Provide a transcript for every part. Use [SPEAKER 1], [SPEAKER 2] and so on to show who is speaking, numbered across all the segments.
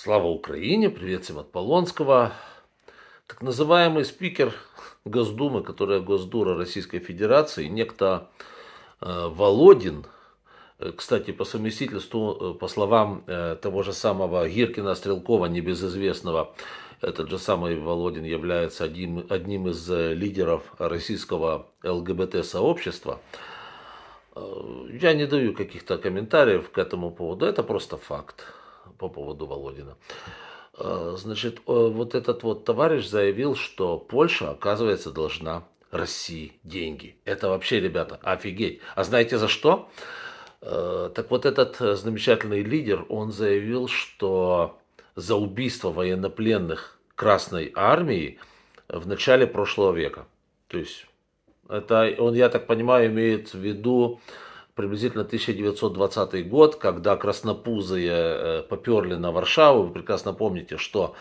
[SPEAKER 1] Слава Украине, привет всем от Полонского. Так называемый спикер Госдумы, которая Госдура Российской Федерации, некто э, Володин, э, кстати, по совместительству, э, по словам того же самого Гиркина Стрелкова, небезызвестного, этот же самый Володин является одним, одним из лидеров российского ЛГБТ-сообщества. Я не даю каких-то комментариев к этому поводу, это просто факт по поводу Володина. Э, значит, э, вот этот вот товарищ заявил, что Польша, оказывается, должна России деньги. Это вообще, ребята, офигеть. А знаете за что? Э, так вот этот замечательный лидер, он заявил, что за убийство военнопленных Красной Армии в начале прошлого века. То есть это он, я так понимаю, имеет в виду приблизительно 1920 год, когда краснопузые э, поперли на Варшаву. Вы прекрасно помните, что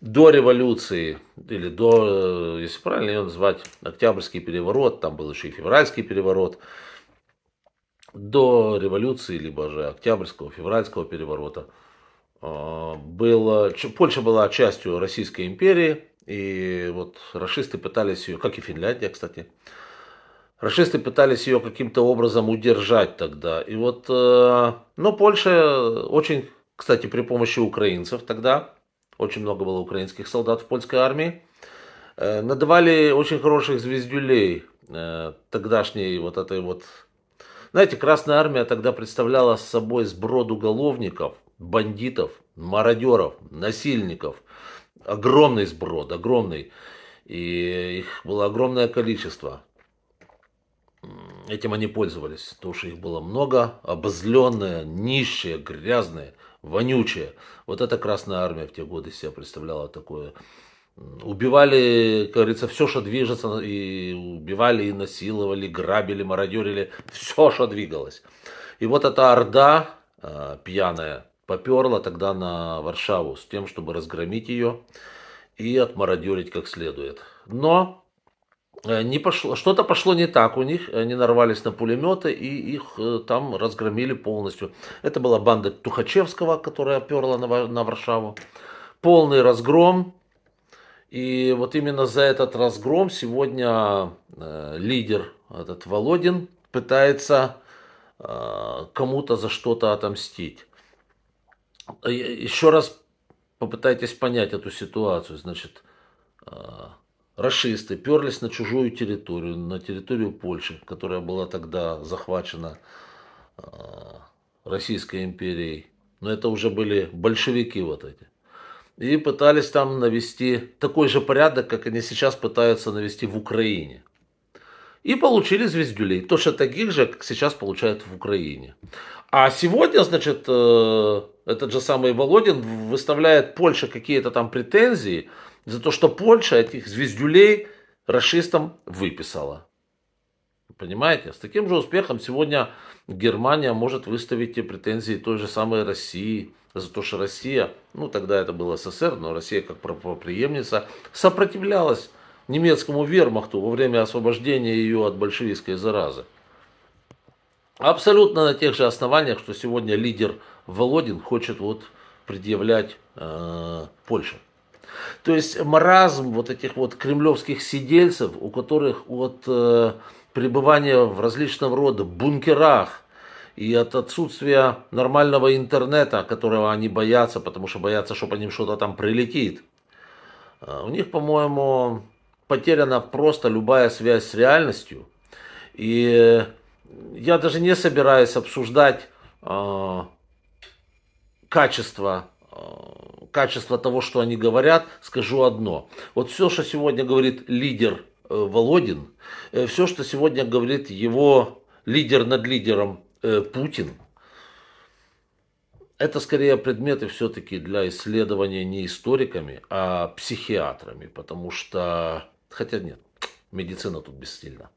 [SPEAKER 1] до революции, или до, э, если правильно ее назвать, Октябрьский переворот, там был еще и Февральский переворот, до революции, либо же Октябрьского, Февральского переворота, э, было, Польша была частью Российской империи, и вот расисты пытались ее, как и Финляндия, кстати, Рашисты пытались ее каким-то образом удержать тогда. И вот, э, но ну, Польша очень, кстати, при помощи украинцев тогда, очень много было украинских солдат в польской армии, э, надавали очень хороших звездюлей э, тогдашней вот этой вот... Знаете, Красная Армия тогда представляла собой сброд уголовников, бандитов, мародеров, насильников. Огромный сброд, огромный. И их было огромное количество этим они пользовались, потому что их было много, обозленные, нищие, грязные, вонючие. Вот эта Красная Армия в те годы себя представляла такое. Убивали, как говорится, все, что движется, и убивали, и насиловали, грабили, мародерили, все, что двигалось. И вот эта орда э, пьяная поперла тогда на Варшаву с тем, чтобы разгромить ее и отмародерить как следует. Но Э, не пошло, что-то пошло не так у них, они нарвались на пулеметы и их э, там разгромили полностью. Это была банда Тухачевского, которая перла на, на Варшаву. Полный разгром. И вот именно за этот разгром сегодня э, лидер, этот Володин, пытается э, кому-то за что-то отомстить. Э, еще раз попытайтесь понять эту ситуацию. Значит, э, расисты перлись на чужую территорию, на территорию Польши, которая была тогда захвачена э, Российской империей. Но это уже были большевики вот эти. И пытались там навести такой же порядок, как они сейчас пытаются навести в Украине. И получили звездюлей. Точно таких же, как сейчас получают в Украине. А сегодня, значит, э, этот же самый Володин выставляет Польше какие-то там претензии за то, что Польша этих звездюлей расистам выписала. Понимаете? С таким же успехом сегодня Германия может выставить и претензии той же самой России за то, что Россия, ну тогда это был СССР, но Россия как правоприемница сопротивлялась немецкому вермахту во время освобождения ее от большевистской заразы. Абсолютно на тех же основаниях, что сегодня лидер Володин хочет вот предъявлять э, Польше. То есть маразм вот этих вот кремлевских сидельцев, у которых от э, пребывания в различного рода бункерах и от отсутствия нормального интернета, которого они боятся, потому что боятся, что по ним что-то там прилетит. Э, у них, по-моему, потеряна просто любая связь с реальностью. И я даже не собираюсь обсуждать э, качество, э, качество того, что они говорят. Скажу одно. Вот все, что сегодня говорит лидер э, Володин, э, все, что сегодня говорит его лидер над лидером э, Путин, это скорее предметы все-таки для исследования не историками, а психиатрами, потому что, хотя нет, медицина тут бессильна.